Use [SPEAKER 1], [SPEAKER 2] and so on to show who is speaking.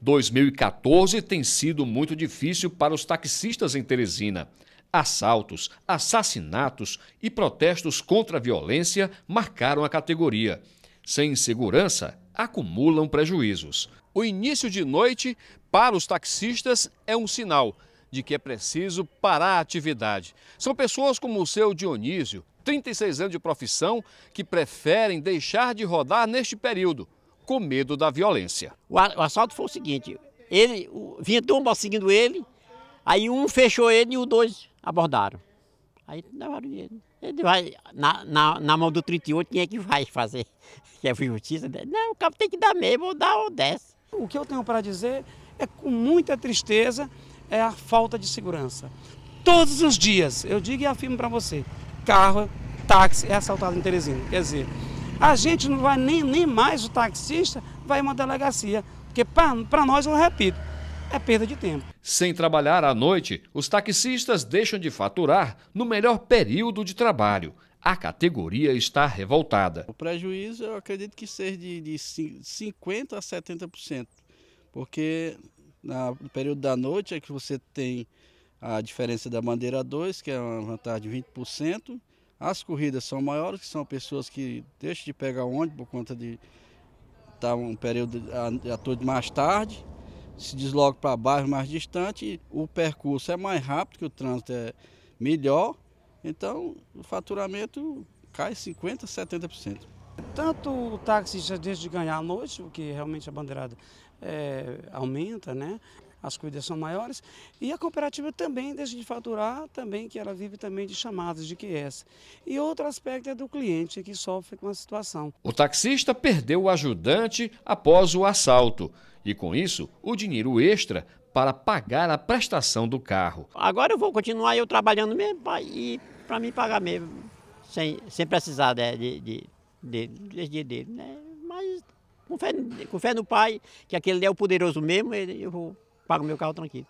[SPEAKER 1] 2014 tem sido muito difícil para os taxistas em Teresina. Assaltos, assassinatos e protestos contra a violência marcaram a categoria. Sem segurança, acumulam prejuízos. O início de noite, para os taxistas, é um sinal de que é preciso parar a atividade. São pessoas como o seu Dionísio, 36 anos de profissão, que preferem deixar de rodar neste período com medo da violência. O, assalto foi o seguinte: ele o, vinha turma seguindo ele, aí um fechou ele e os dois
[SPEAKER 2] abordaram. Aí levaram ele. Ele vai, na, na, na mão do 38, quem é que vai fazer? Que é justiça? Não, o cabo tem que dar mesmo, ou dá ou desce. O que eu tenho para dizer é com muita tristeza é a falta de segurança. Todos
[SPEAKER 3] os dias, eu digo e afirmo para você, carro, táxi é assaltado em Teresina. Quer dizer, a gente não vai nem, nem mais, o taxista vai uma delegacia, porque para
[SPEAKER 1] nós, eu repito, é perda de tempo. Sem trabalhar à noite, os taxistas deixam de faturar no melhor período de trabalho. A categoria está revoltada. O
[SPEAKER 4] prejuízo eu acredito que seja de, de 50% a 70%, porque no período da noite é que você tem a diferença da bandeira 2, que é uma vantagem de 20%, as corridas são maiores, que são pessoas que deixam de pegar ônibus por conta de estar tá um período à toa mais tarde, se deslogam para bairros mais distantes, o percurso é mais rápido, que o trânsito é melhor, então o faturamento cai 50%, 70%. Tanto o táxi já deixa de ganhar à noite, o que realmente a bandeirada é,
[SPEAKER 3] aumenta, né? as cuidas são maiores. E a cooperativa também deixa de faturar, também que ela vive também de chamadas de QS. E outro aspecto é do cliente que sofre com a
[SPEAKER 2] situação.
[SPEAKER 1] O taxista perdeu o ajudante após o assalto. E com isso, o dinheiro extra para pagar a prestação do carro. Agora eu vou continuar eu trabalhando mesmo e para mim pagar mesmo,
[SPEAKER 2] sem, sem precisar né, de, de, de, de, dele. Né? Mas com fé, com fé no pai, que aquele é o poderoso mesmo, eu vou pago meu carro tranquilo.